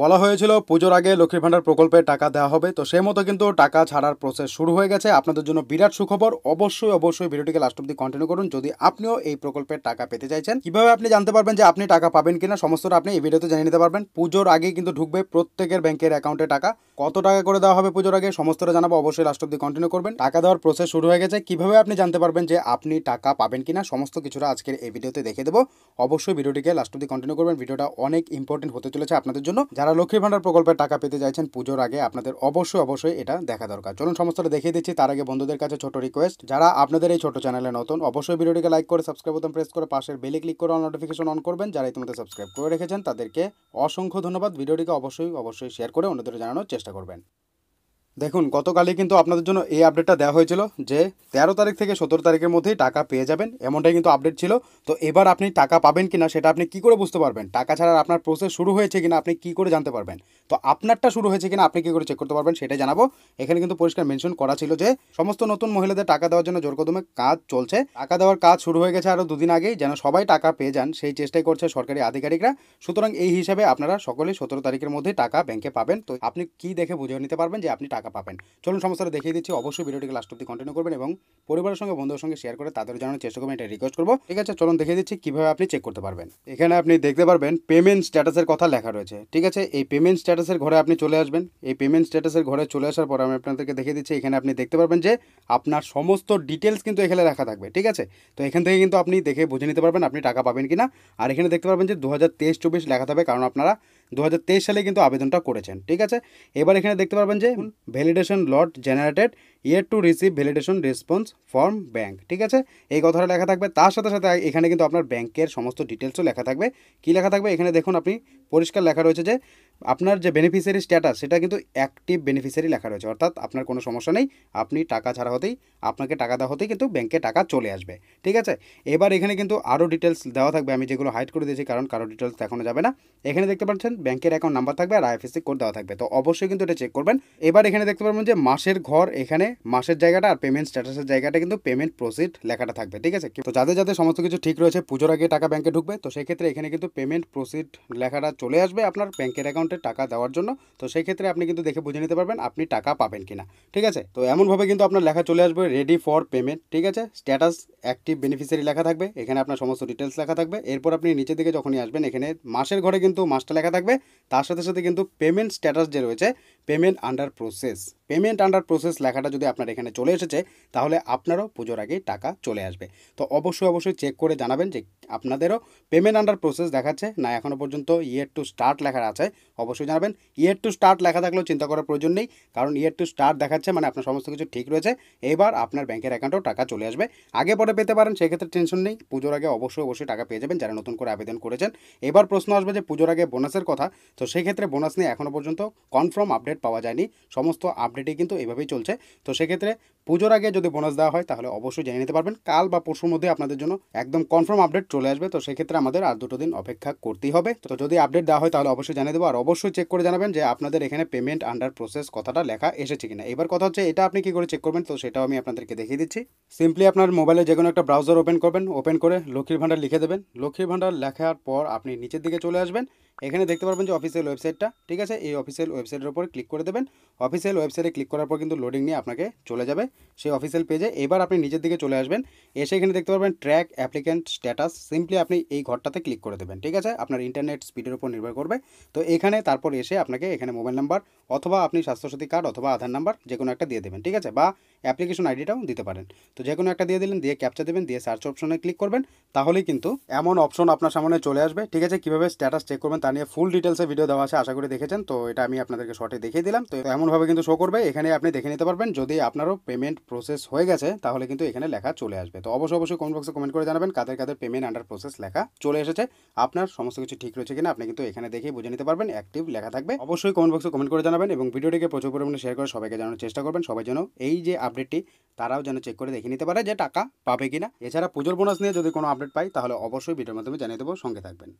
বলা হয়েছিল পুজোর আগে লক্ষ্মীর ভাণ্ডার প্রকল্পে টাকা দেওয়া হবে তো সেই মতো কিন্তু টাকা ছাড়ার প্রসেস শুরু হয়ে গেছে আপনাদের জন্য বিরাট সুখবর অবশ্যই অবশ্যই ভিডিওটিকে লাস্ট অব্দি কন্টিনিউ করুন যদি আপনিও এই প্রকল্পের টাকা পেতে চাইছেন কিভাবে আপনি জানতে পারবেন যে আপনি টাকা পাবেন কিনা সমস্তটা আপনি এই ভিডিওতে জানিয়ে নিতে পারবেন পুজোর আগে কিন্তু ঢুকবে প্রত্যেকের ব্যাংকের অ্যাকাউন্টে টাকা কত টাকা করে দেওয়া হবে পুজোর আগে সমস্তটা জানাবো অবশ্যই লাস্ট অব্দি কন্টিনিউ করবেন টাকা দেওয়ার প্রসেস শুরু হয়ে গেছে কিভাবে আপনি জানতে পারবেন যে আপনি টাকা পাবেন কিনা সমস্ত কিছুটা আজকের এই ভিডিওতে দেখে দেবো অবশ্যই ভিডিওটিকে লাস্ট অব্দি কন্টিনিউ করবেন ভিডিওটা অনেক ইম্পর্টেন্ট হতে চলেছে আপনাদের জন্য যারা লক্ষ্মীর ভাণ্ডার প্রকল্পের টাকা পেতে চাইছেন পুজোর আগে আপনাদের অবশ্যই অবশ্যই এটা দেখা দরকার চলুন সমস্তটা দেখিয়ে দিচ্ছি তার আগে বন্ধুদের কাছে ছোট রিকোয়েস্ট যারা আপনাদের এই ছোট চ্যানেলে নতুন অবশ্যই ভিডিওটিকে লাইক করে সাবস্ক্রাইব বোতাম প্রেস করে পাশের বেলে ক্লিক করে নোটিফিকেশন অন করবেন যারা ইতিমধ্যে সাবস্ক্রাইব করে রেখেছেন তাদেরকে অসংখ্য ধন্যবাদ ভিডিওটিকে অবশ্যই অবশ্যই শেয়ার করে অন্যদের জানানোর চেষ্টা করবেন দেখুন গতকালই কিন্তু আপনাদের জন্য এই আপডেটটা দেওয়া হয়েছিল যে তেরো তারিখ থেকে সতেরো তারিখের মধ্যেই টাকা পেয়ে যাবেন এমনটাই কিন্তু আপডেট ছিল তো এবার আপনি টাকা পাবেন কিনা সেটা আপনি কি করে বুঝতে পারবেন টাকা ছাড়া আপনার প্রসেস শুরু হয়েছে কিনা আপনি কি করে জানতে পারবেন তো আপনারটা শুরু হয়েছে কিনা আপনি কী করে চেক করতে পারবেন সেটা জানাবো এখানে কিন্তু পরিষ্কার মেনশন করা ছিল যে সমস্ত নতুন মহিলাদের টাকা দেওয়ার জন্য জোরকদমে কাজ চলছে টাকা দেওয়ার কাজ শুরু হয়ে গেছে আরও দুদিন আগেই যেন সবাই টাকা পেয়ে যান সেই চেষ্টাই করছে সরকারি আধিকারিকরা সুতরাং এই হিসাবে আপনারা সকলেই সতেরো তারিখের মধ্যে টাকা ব্যাংকে পাবেন তো আপনি কি দেখে বুঝে নিতে পারবেন যে আপনি টাকা পাবেন চলুন সমস্যাটা দেখিয়ে দিচ্ছি অবশ্যই ভিডিওটিকে লাস্ট অব্দি কন্টিনিউ করবেন এবং পরিবারের সঙ্গে বন্ধুর সঙ্গে শেয়ার করে তাদের জানানোর চেষ্টা করবেন এটা রিকোয়েস্ট করবো ঠিক আছে চলুন দেখিয়ে দিচ্ছি কীভাবে আপনি চেক করতে পারবেন এখানে আপনি দেখতে পারবেন পেমেন্ট স্ট্যাটাসের কথা লেখা রয়েছে ঠিক আছে এই পেমেন্ট স্ট্যাটাসের ঘরে আপনি চলে আসবেন এই পেমেন্ট স্ট্যাটাসের ঘরে চলে আসার পর আমি আপনাদেরকে দেখে দিচ্ছি এখানে আপনি দেখতে পারবেন যে আপনার সমস্ত ডিটেলস কিন্তু এখানে রাখা থাকবে ঠিক আছে তো এখান থেকে কিন্তু আপনি দেখে বুঝে নিতে পারবেন আপনি টাকা পাবেন কি না আর এখানে দেখতে পারবেন যে দু হাজার তেইশ চব্বিশ লেখা থাকবে কারণ আপনারা দু সালে কিন্তু আবেদনটা করেছেন ঠিক আছে এবার এখানে দেখতে পারবেন যে validation not generated yet to receive validation response from bank ঠিক আছে এই কথাটা লেখা থাকবে তার সাথে সাথে এখানে কিন্তু আপনার ব্যাংকের সমস্ত ডিটেলসও লেখা থাকবে কি লেখা থাকবে এখানে দেখুন আপনি পরিষ্কার লেখা রয়েছে যে আপনার যে বেনিফিসিয়ারি স্ট্যাটাস সেটা কিন্তু অ্যাক্টিভ বেনিফিসিয়ারি লেখা রয়েছে অর্থাৎ আপনার কোনো সমস্যা নেই আপনি টাকা ছাড়া হতেই আপনাকে টাকা দেওয়া হতেই কিন্তু ব্যাংকে টাকা চলে আসবে ঠিক আছে এবার এখানে কিন্তু আরও ডিটেলস দেওয়া থাকবে আমি যেগুলো হাইড করে দিয়েছি কারণ কারো ডিটেলস দেখানো যাবে না এখানে দেখতে পাচ্ছেন ব্যাংকের অ্যাকাউন্ট নাম্বার থাকবে আর আইএফএসি কোড দেওয়া থাকবে তো অবশ্যই কিন্তু এটা চেক করবেন এবার এখানে দেখতে পারবেন যে মাসের ঘর এখানে মাসের জায়গাটা আর পেমেন্ট স্ট্যাটাসের জায়গাটা কিন্তু পেমেন্ট প্রসিড লেখাটা থাকবে ঠিক আছে তো যাদের যাদের সমস্ত কিছু ঠিক রয়েছে পুজোর আগে টাকা ব্যাংকে ঢুকবে তো সেক্ষেত্রে এখানে কিন্তু পেমেন্ট প্রসিড লেখাটা চলে আসবে আপনার ব্যাংকের অ্যাকাউন্ট অ্যাকাউন্টে টাকা দেওয়ার জন্য তো সেই ক্ষেত্রে আপনি কিন্তু দেখে বুঝে নিতে পারবেন আপনি টাকা পাবেন কিনা ঠিক আছে তো এমনভাবে কিন্তু আপনার লেখা চলে আসবে রেডি ফর পেমেন্ট ঠিক আছে স্ট্যাটাস অ্যাক্টিভ বেনিফিসিয়ারি লেখা থাকবে এখানে আপনার সমস্ত ডিটেলস লেখা থাকবে এরপর আপনি নিচের দিকে যখনই আসবেন এখানে মাসের ঘরে কিন্তু মাসটা লেখা থাকবে তার সাথে সাথে কিন্তু পেমেন্ট স্ট্যাটাস যে রয়েছে payment under process payment under process লেখাটা যদি আপনার এখানে চলে এসেছে তাহলে আপনারও পুজোর আগেই টাকা চলে আসবে তো অবশ্যই অবশ্যই চেক করে জানাবেন যে আপনাদেরও পেমেন্ট আন্ডার প্রসেস দেখাচ্ছে না এখনও পর্যন্ত ইয়ের টু স্টার্ট লেখার আছে অবশ্যই জানাবেন ইয়ার টু স্টার্ট লেখা থাকলেও চিন্তা করার প্রয়োজন নেই কারণ ইয়ার টু স্টার্ট দেখাচ্ছে মানে আপনার সমস্ত কিছু ঠিক রয়েছে এবার আপনার ব্যাংকের অ্যাকাউন্টেও টাকা চলে আসবে আগে পরে পেতে পারেন সেক্ষেত্রে টেনশন নেই পুজোর আগে অবশ্যই অবশ্যই টাকা পেয়ে যাবেন যারা নতুন করে আবেদন করেছেন এবার প্রশ্ন আসবে যে পুজোর আগে বোনাসের কথা তো সেক্ষেত্রে বোনাস নিয়ে এখনও পর্যন্ত কনফার্ম আপডেট পাওয়া যায়নি সমস্ত আপডেটই কিন্তু এভাবেই চলছে তো সেক্ষেত্রে পুজোর আগে যদি বোনাস দেওয়া হয় তাহলে অবশ্যই জেনে নিতে পারবেন কাল বা পরশুর মধ্যে আপনাদের জন্য একদম কনফার্ম আপডেট চলে আসবে তো সেক্ষেত্রে আমাদের আর দুটো দিন অপেক্ষা করতেই হবে তো যদি আপডেট দেওয়া হয় তাহলে অবশ্যই জানিয়ে দেবো আর অবশ্যই চেক করে জানাবেন যে আপনাদের এখানে পেমেন্ট আন্ডার প্রসেস কথাটা লেখা এসেছে কিনা এবার কথা হচ্ছে এটা আপনি কি করে চেক করবেন তো সেটাও আমি আপনাদেরকে দেখিয়ে দিচ্ছি সিম্পলি আপনার মোবাইলে যে কোনো একটা ব্রাউজার ওপেন করবেন ওপেন করে লক্ষ্মীর ভাণ্ডার লিখে দেবেন লক্ষ্মীর ভাণ্ডার লেখার পর আপনি নিচের দিকে চলে আসবেন এখানে দেখতে পারবেন যে অফিসিয়াল ওয়েবসাইটটা ঠিক আছে এই অফিসিয়াল ওয়েবসাইটের উপর ক্লিক করে দেবেন অফিসিয়াল ওয়েবসাইটে ক্লিক করার পর কিন্তু লোডিং নিয়ে আপনাকে চলে যাবে সেই অফিসিয়াল পেজে এবার আপনি নিজের দিকে চলে আসবেন এসে এখানে দেখতে পারবেন ট্র্যাক অ্যাপ্লিকেন্ট স্ট্যাটাস সিম্পলি আপনি এই ঘরটাতে ক্লিক করে দেবেন ঠিক আছে আপনার ইন্টারনেট স্পিডের উপর নির্ভর করবে তো এখানে তারপর এসে আপনাকে এখানে মোবাইল নাম্বার অথবা আপনি স্বাস্থ্যসাথী কার্ড অথবা আধার নাম্বার যে কোনো একটা দিয়ে দেবেন ঠিক আছে বা অ্যাপ্লিকেশন আইডিটাও দিতে পারেন তো যে কোনো একটা দিয়ে দিলেন দিয়ে ক্যাপচার দেবেন দিয়ে সার্চ অপশনে ক্লিক করবেন তাহলেই কিন্তু এমন অপশন আপনার সামনে চলে আসবে ঠিক আছে কীভাবে স্ট্যাটাস চেক করবেন তা নিয়ে ফুল ডিটেলসে ভিডিও দেওয়া আছে আশা করি দেখেছেন তো এটা আমি আপনাদেরকে শর্টে দেখিয়ে দিলাম তো এমনভাবে কিন্তু শো করবে এখানে আপনি দেখে নিতে পারবেন যদি আপনারও পেমেন্ট প্রসেস হয়ে গেছে তাহলে কিন্তু এখানে লেখা চলে আসবে তো অবশ্যই অবশ্যই কমেন্ট বক্সে কমেন্ট করে জানাবেন কাদের কাদের পেমেন্ট আন্ডার প্রসেস লেখা চলে এসেছে আপনার সমস্ত কিছু ঠিক রয়েছে কিনা আপনি কিন্তু এখানে দেখেই বুঝে নিতে পারবেন অ্যাক্টিভ লেখা থাকবে অবশ্যই কমেন্ট বক্সে কমেন্ট করে জানাবেন এবং ভিডিওটিকে প্রচুর পরিমাণে শেয়ার করে সবাইকে জানানোর চেষ্টা করবেন সবাই যেন এই যে আপডেটটি তারাও যেন চেক করে দেখে নিতে পারে যে টাকা পাবে কিনা এছাড়া পুজোর বোনাস নিয়ে যদি কোনো আপডেট পাই তাহলে অবশ্যই ভিডিওর মাধ্যমে জানিয়ে দেবো সঙ্গে থাকবেন